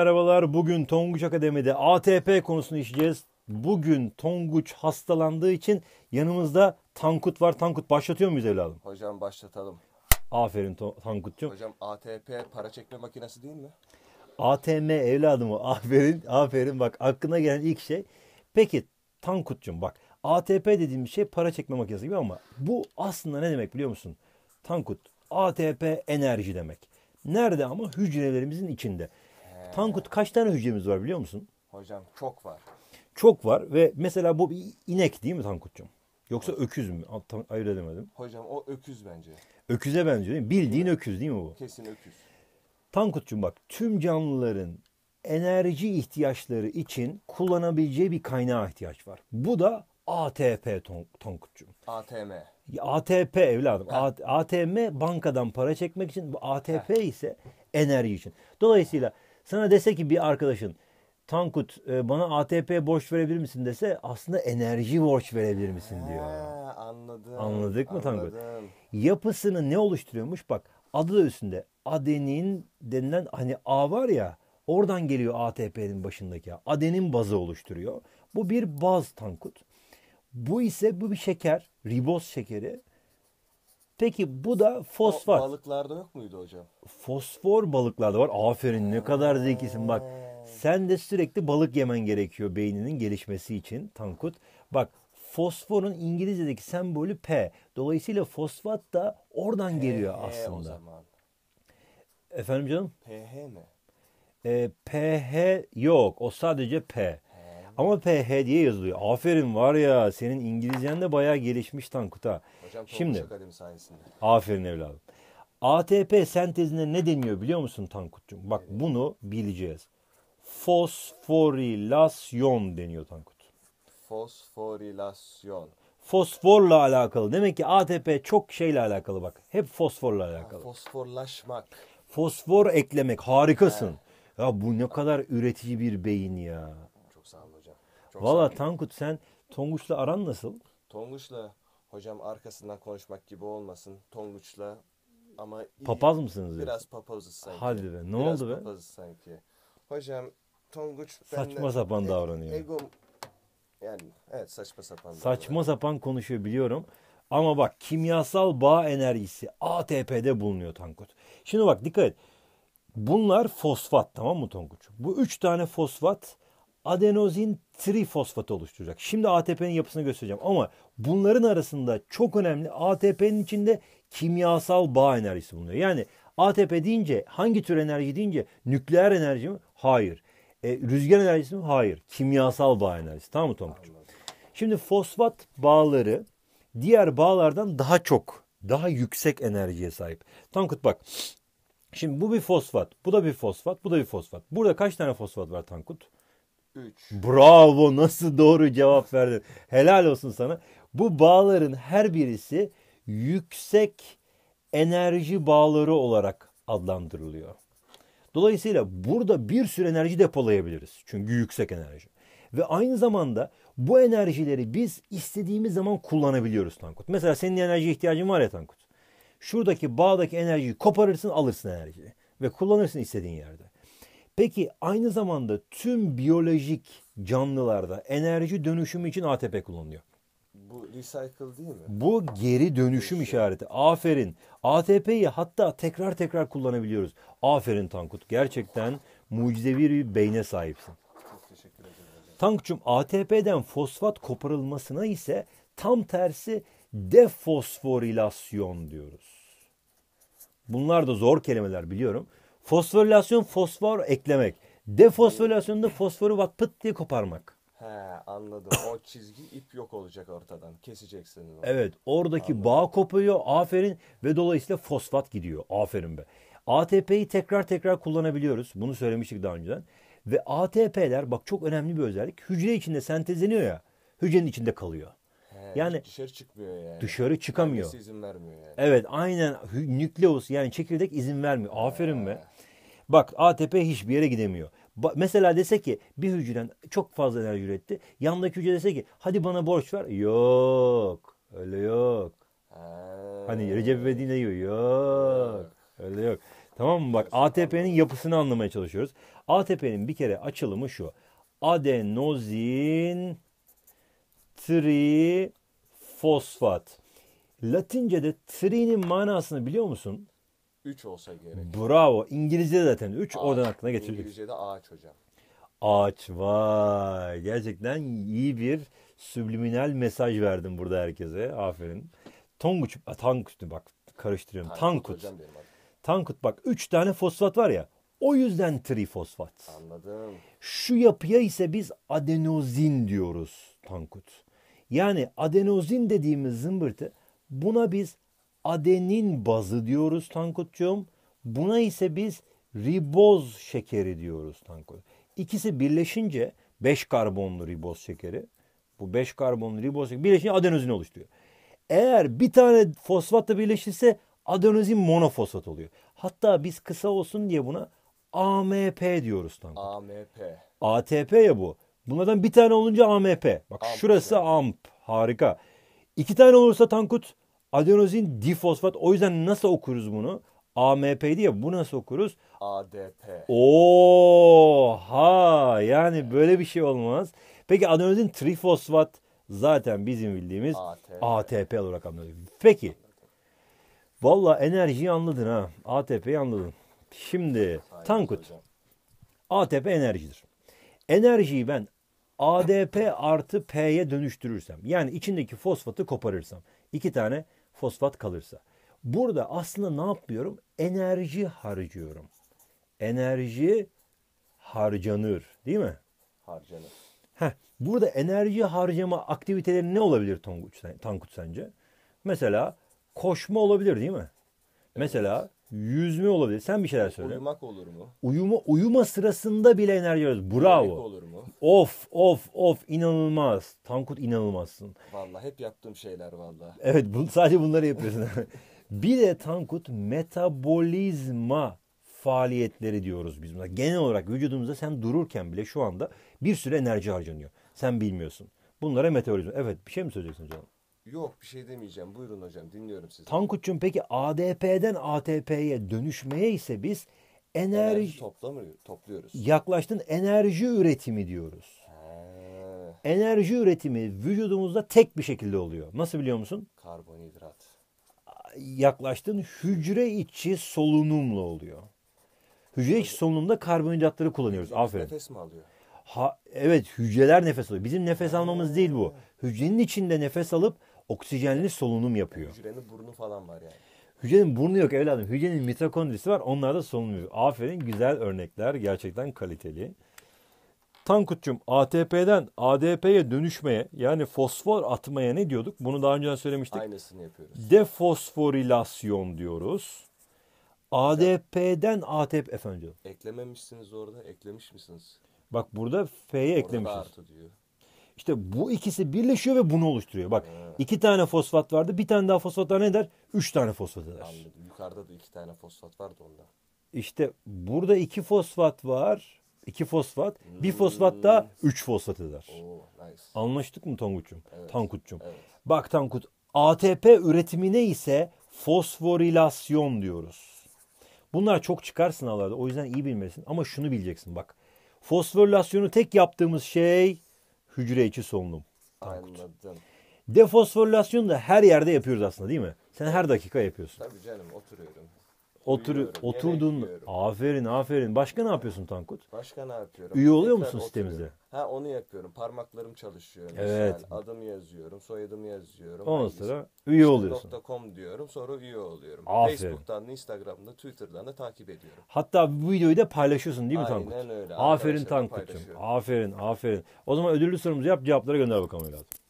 Merhabalar. Bugün Tonguç Akademi'de ATP konusunu işleyeceğiz. Bugün Tonguç hastalandığı için yanımızda Tankut var. Tankut başlatıyor muyuz evladım? Hocam başlatalım. Aferin Tankut'cum. Hocam ATP para çekme makinesi değil mi? ATM evladım o. Aferin. Aferin bak aklına gelen ilk şey. Peki Tankut'cum bak ATP dediğim şey para çekme makinesi gibi ama bu aslında ne demek biliyor musun? Tankut ATP enerji demek. Nerede ama hücrelerimizin içinde. Tankut kaç tane hücremiz var biliyor musun? Hocam çok var. Çok var ve mesela bu bir inek değil mi Tankut'cum? Yoksa Hocam. öküz mü? Tam ayırt edemedim. Hocam o öküz bence. Öküze benziyor değil mi? Bildiğin evet. öküz değil mi bu? Kesin öküz. Tankut'cum bak tüm canlıların enerji ihtiyaçları için kullanabileceği bir kaynağa ihtiyaç var. Bu da ATP Tankut'cum. ATM. ATP evladım. ATM bankadan para çekmek için, ATP ise enerji için. Dolayısıyla ha sana dese ki bir arkadaşın Tankut e, bana ATP borç verebilir misin dese aslında enerji borç verebilir misin diyor. He, anladım. Anladık mı Tankut? Yapısını ne oluşturuyormuş? Bak adı da üstünde. Adenin denilen hani A var ya oradan geliyor ATP'nin başındaki. Adenin bazı oluşturuyor. Bu bir baz Tankut. Bu ise bu bir şeker. Riboz şekeri. Peki bu da fosfor. balıklarda yok muydu hocam? Fosfor balıklarda var. Aferin ne kadar zekisin bak. Sen de sürekli balık yemen gerekiyor beyninin gelişmesi için Tankut. Bak fosforun İngilizce'deki sembolü P. Dolayısıyla fosfat da oradan P, geliyor aslında. O zaman. Efendim canım? PH mi? E, ee, PH yok. O sadece P. Ama PH diye yazılıyor. Aferin var ya senin İngilizcen de bayağı gelişmiş Tankut'a. Hocam Şimdi, sayesinde. Aferin evladım. ATP sentezine ne deniyor biliyor musun Tankut'cum? Bak evet. bunu bileceğiz. Fosforilasyon deniyor Tankut. Fosforilasyon. Fosforla alakalı. Demek ki ATP çok şeyle alakalı bak. Hep fosforla alakalı. Ha, fosforlaşmak. Fosfor eklemek harikasın. He. Ya bu ne kadar üretici bir beyin ya. Valla Tankut sen Tonguç'la aran nasıl? Tonguç'la hocam arkasından konuşmak gibi olmasın. Tonguç'la ama iyi, papaz mısınız? Biraz diyorsun? papazız sanki. Hadi be. Ne biraz oldu be? Papazız sanki. Hocam Tonguç saçma benden, sapan e, davranıyor. Egom yani evet saçma sapan. Saçma davranıyor. sapan konuşuyor biliyorum. Ama bak kimyasal bağ enerjisi ATP'de bulunuyor Tankut. Şimdi bak dikkat et. Bunlar fosfat tamam mı Tonguç? Bu üç tane fosfat adenozin trifosfatı oluşturacak. Şimdi ATP'nin yapısını göstereceğim ama bunların arasında çok önemli ATP'nin içinde kimyasal bağ enerjisi bulunuyor. Yani ATP deyince hangi tür enerji deyince nükleer enerji mi? Hayır. E, rüzgar enerjisi mi? Hayır. Kimyasal bağ enerjisi. Tamam mı Tonkucuğum? Şimdi fosfat bağları diğer bağlardan daha çok, daha yüksek enerjiye sahip. Tankut bak. Şimdi bu bir fosfat, bu da bir fosfat, bu da bir fosfat. Burada kaç tane fosfat var Tankut? 3. Bravo nasıl doğru cevap verdin. Helal olsun sana. Bu bağların her birisi yüksek enerji bağları olarak adlandırılıyor. Dolayısıyla burada bir sürü enerji depolayabiliriz. Çünkü yüksek enerji. Ve aynı zamanda bu enerjileri biz istediğimiz zaman kullanabiliyoruz Tankut. Mesela senin enerji ihtiyacın var ya Tankut. Şuradaki bağdaki enerjiyi koparırsın alırsın enerjiyi. Ve kullanırsın istediğin yerde. Peki aynı zamanda tüm biyolojik canlılarda enerji dönüşümü için ATP kullanılıyor. Bu recycle değil mi? Bu geri dönüşüm işareti. Aferin. ATP'yi hatta tekrar tekrar kullanabiliyoruz. Aferin Tankut. Gerçekten mucizevi bir beyne sahipsin. Çok teşekkür ederim. Tankçum ATP'den fosfat koparılmasına ise tam tersi defosforilasyon diyoruz. Bunlar da zor kelimeler biliyorum. Fosforilasyon fosfor eklemek. Defosforilasyonda fosforu bak pıt diye koparmak. He anladım. O çizgi ip yok olacak ortadan. keseceksin. onu. Evet oradaki anladım. bağ kopuyor. Aferin ve dolayısıyla fosfat gidiyor. Aferin be. ATP'yi tekrar tekrar kullanabiliyoruz. Bunu söylemiştik daha önceden. Ve ATP'ler bak çok önemli bir özellik. Hücre içinde sentezleniyor ya. Hücrenin içinde kalıyor yani dışarı çıkmıyor yani. Dışarı çıkamıyor. Neredeyse izin vermiyor yani. Evet aynen nükleus yani çekirdek izin vermiyor. Aferin be. Bak ATP hiçbir yere gidemiyor. Ba mesela dese ki bir hücreden çok fazla enerji üretti. Yandaki hücre dese ki hadi bana borç ver. Yok. Öyle yok. Ha. Hani Recep İvedik ne diyor? Yok. Öyle yok. Tamam mı? Bak ATP'nin yapısını anlamaya çalışıyoruz. ATP'nin bir kere açılımı şu. Adenozin tri fosfat. Latince'de tri'nin manasını biliyor musun? Üç olsa gerek. Bravo. İngilizce zaten 3 oradan aklına getirdik. İngilizce'de ağaç hocam. Ağaç vay. Gerçekten iyi bir subliminal mesaj verdim burada herkese. Aferin. Tonguç, Tankut bak karıştırıyorum. Tankut. Tankut, Tankut bak 3 tane fosfat var ya. O yüzden trifosfat. Anladım. Şu yapıya ise biz adenozin diyoruz Tankut. Yani adenozin dediğimiz zımbırtı buna biz adenin bazı diyoruz Tankutcuğum. Buna ise biz riboz şekeri diyoruz Tankut. İkisi birleşince 5 karbonlu riboz şekeri. Bu 5 karbonlu riboz şekeri birleşince adenozin oluşturuyor. Eğer bir tane fosfatla birleşirse adenozin monofosfat oluyor. Hatta biz kısa olsun diye buna AMP diyoruz Tankut. AMP. ATP ya bu. Bunlardan bir tane olunca AMP. Bak AMP şurası yani. AMP. Harika. İki tane olursa Tankut adenozin difosfat. O yüzden nasıl okuruz bunu? AMP diye bu nasıl okuruz? ADP. Oha yani böyle bir şey olmaz. Peki adenozin trifosfat zaten bizim bildiğimiz ATP, ATP olarak anlıyoruz. Peki. Valla enerjiyi anladın ha. ATP'yi anladın. Şimdi Tankut. ATP enerjidir enerjiyi ben ADP artı P'ye dönüştürürsem yani içindeki fosfatı koparırsam iki tane fosfat kalırsa burada aslında ne yapıyorum? Enerji harcıyorum. Enerji harcanır değil mi? Harcanır. Heh, burada enerji harcama aktiviteleri ne olabilir Tankut, Tankut sence? Mesela koşma olabilir değil mi? Evet. Mesela Yüzme olabilir. Sen bir şeyler söyle. Uyumak olur mu? Uyuma, uyuma sırasında bile enerji alıyoruz. Bravo. Yemek olur mu? Of of of inanılmaz. Tankut inanılmazsın. Valla hep yaptığım şeyler valla. Evet bu, sadece bunları yapıyorsun. bir de Tankut metabolizma faaliyetleri diyoruz biz buna. Genel olarak vücudumuzda sen dururken bile şu anda bir sürü enerji harcanıyor. Sen bilmiyorsun. Bunlara metabolizma. Evet bir şey mi söyleyeceksin canım? Yok bir şey demeyeceğim. Buyurun hocam dinliyorum sizi. Tankut'cum peki ADP'den ATP'ye dönüşmeye ise biz enerji, enerji toplamıyor, topluyoruz. Yaklaştın enerji üretimi diyoruz. He. Enerji üretimi vücudumuzda tek bir şekilde oluyor. Nasıl biliyor musun? Karbonhidrat. Yaklaştın hücre içi solunumla oluyor. Hücre içi solunumda karbonhidratları kullanıyoruz. Hücre Aferin. Nefes mi alıyor? Ha, evet hücreler nefes alıyor. Bizim nefes almamız değil bu. Hücrenin içinde nefes alıp oksijenli solunum yapıyor. Hücrenin burnu falan var yani. Hücrenin burnu yok evladım. Hücrenin mitokondrisi var. Onlar da solunuyor. Aferin güzel örnekler. Gerçekten kaliteli. Tankut'cum ATP'den ADP'ye dönüşmeye yani fosfor atmaya ne diyorduk? Bunu daha önce söylemiştik. Aynısını yapıyoruz. Defosforilasyon diyoruz. ADP'den ATP efendim. Eklememişsiniz orada. Eklemiş misiniz? Bak burada F'ye eklemişiz. Orada artı diyor. İşte bu ikisi birleşiyor ve bunu oluşturuyor. Bak evet. iki tane fosfat vardı. Bir tane daha fosfat ne eder? Üç tane fosfat eder. Anladım. Yukarıda da iki tane fosfat vardı onda. İşte burada iki fosfat var. iki fosfat. Hmm. Bir fosfat da hmm. üç fosfat eder. Oo, nice. Anlaştık mı Tanguç'um? Evet. Tankut'cum. Evet. Bak Tankut ATP üretimine ise fosforilasyon diyoruz. Bunlar çok çıkar sınavlarda. O yüzden iyi bilmelisin. Ama şunu bileceksin bak. Fosforilasyonu tek yaptığımız şey hücre içi solunum. Anladım. Defosforilasyon da her yerde yapıyoruz aslında değil mi? Sen her dakika yapıyorsun. Tabii canım oturuyorum. Otur, oturdun. Aferin aferin. Başka ne yapıyorsun Tankut? Başka ne yapıyorum? Üye oluyor musun oturuyorum. sitemize? Ha onu yapıyorum. Parmaklarım çalışıyor. misal. Evet. Adımı yazıyorum, soyadımı yazıyorum. Ondan hangisi- sonra üye oluyorsun. .com diyorum sonra üye oluyorum. Aferin. Facebook'tan da Instagram'da Twitter'dan da takip ediyorum. Hatta bu videoyu da paylaşıyorsun değil mi Aynen Tankut? öyle. Aferin Arkadaşlarla Tankut'cum. Aferin aferin. O zaman ödüllü sorumuzu yap cevapları gönder bakalım evladım.